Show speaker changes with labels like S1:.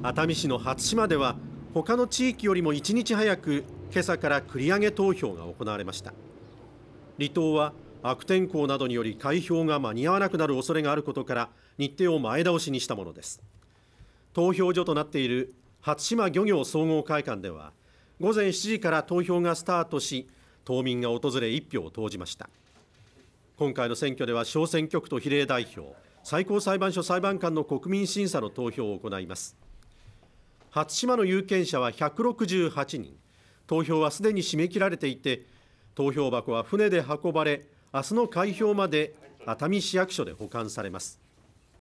S1: 熱海市の初島では他の地域よりも1日早く今朝から繰り上げ投票が行われました離島は悪天候などにより開票が間に合わなくなる恐れがあることから日程を前倒しにしたものです投票所となっている初島漁業総合会館では午前7時から投票がスタートし島民が訪れ1票を投じました今回の選挙では小選挙区と比例代表最高裁判所裁判官の国民審査の投票を行います初島の有権者は168人投票はすでに締め切られていて投票箱は船で運ばれ明日の開票まで熱海市役所で保管されます